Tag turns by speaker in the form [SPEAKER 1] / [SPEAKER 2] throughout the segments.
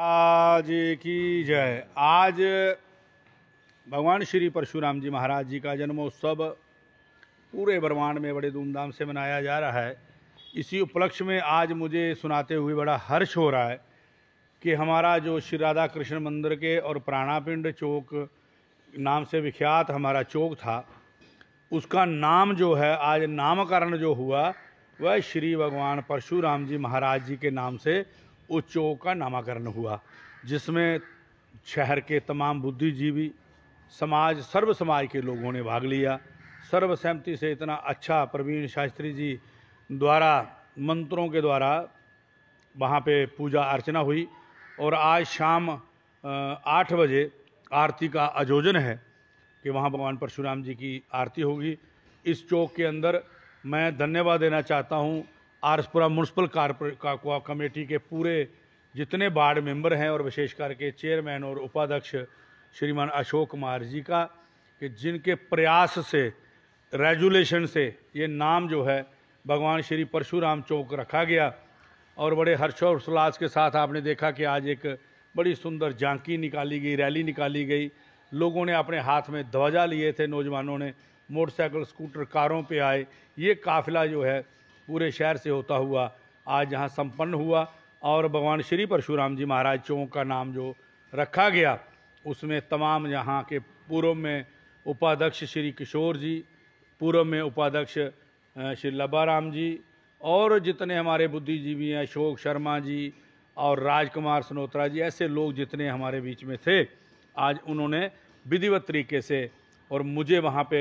[SPEAKER 1] आज की जय आज भगवान श्री परशुराम जी महाराज जी का जन्मोत्सव पूरे ब्रह्मांड में बड़े धूमधाम से मनाया जा रहा है इसी उपलक्ष्य में आज मुझे सुनाते हुए बड़ा हर्ष हो रहा है कि हमारा जो श्री राधा कृष्ण मंदिर के और प्राणापिंड चौक नाम से विख्यात हमारा चौक था उसका नाम जो है आज नामकरण जो हुआ वह श्री भगवान परशुराम जी महाराज जी के नाम से चौक का नामाकरण हुआ जिसमें शहर के तमाम बुद्धिजीवी समाज सर्व समाज के लोगों ने भाग लिया सर्वसहमति से इतना अच्छा प्रवीण शास्त्री जी द्वारा मंत्रों के द्वारा वहाँ पे पूजा अर्चना हुई और आज शाम आठ बजे आरती का आयोजन है कि वहाँ भगवान परशुराम जी की आरती होगी इस चौक के अंदर मैं धन्यवाद देना चाहता हूँ आरसपुरा म्यूनसिपल कमेटी के पूरे जितने वार्ड मेंबर हैं और विशेष करके चेयरमैन और उपाध्यक्ष श्रीमान अशोक कुमार जी का कि जिनके प्रयास से रेजुलेशन से ये नाम जो है भगवान श्री परशुराम चौक रखा गया और बड़े हर्षोल्लास के साथ आपने देखा कि आज एक बड़ी सुंदर झांकी निकाली गई रैली निकाली गई लोगों ने अपने हाथ में ध्वजा लिए थे नौजवानों ने मोटरसाइकिल स्कूटर कारों पे आए ये काफिला जो है पूरे शहर से होता हुआ आज यहाँ संपन्न हुआ और भगवान श्री परशुराम जी महाराज चौक का नाम जो रखा गया उसमें तमाम यहाँ के पूर्व में उपाध्यक्ष श्री किशोर जी पूर्व में उपाध्यक्ष श्री लबाराम जी और जितने हमारे बुद्धिजीवी हैं अशोक शर्मा जी और राजकुमार सनोत्रा जी ऐसे लोग जितने हमारे बीच में थे आज उन्होंने विधिवत तरीके से और मुझे वहाँ पे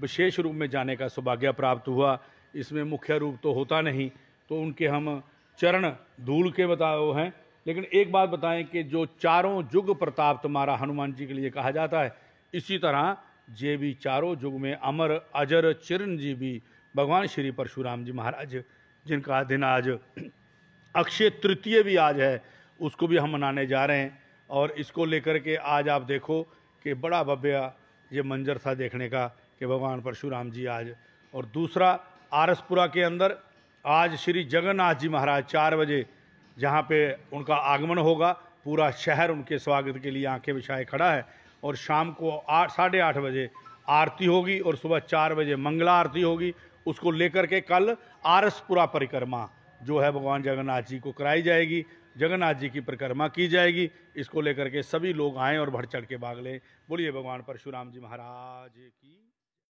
[SPEAKER 1] विशेष रूप में जाने का सौभाग्य प्राप्त हुआ इसमें मुख्य रूप तो होता नहीं तो उनके हम चरण धूल के बताओ हैं लेकिन एक बात बताएं कि जो चारों युग प्रताप तुम्हारा हनुमान जी के लिए कहा जाता है इसी तरह जे भी चारों युग में अमर अजर चिरंजीवी भगवान श्री परशुराम जी महाराज जिनका दिन आज अक्षय तृतीय भी आज है उसको भी हम मनाने जा रहे हैं और इसको लेकर के आज आप देखो कि बड़ा भव्य ये मंजर था देखने का कि भगवान परशुराम जी आज और दूसरा आरसपुरा के अंदर आज श्री जगन्नाथ जी महाराज चार बजे जहाँ पे उनका आगमन होगा पूरा शहर उनके स्वागत के लिए आंखें बिछाए खड़ा है और शाम को आठ साढ़े आठ बजे आरती होगी और सुबह चार बजे मंगला आरती होगी उसको लेकर के कल आरसपुरा परिक्रमा जो है भगवान जगन्नाथ जी को कराई जाएगी जगन्नाथ जी की परिक्रमा की जाएगी इसको लेकर के सभी लोग आएँ और भड़ चढ़ के भाग लें बोलिए भगवान परशुराम जी महाराज की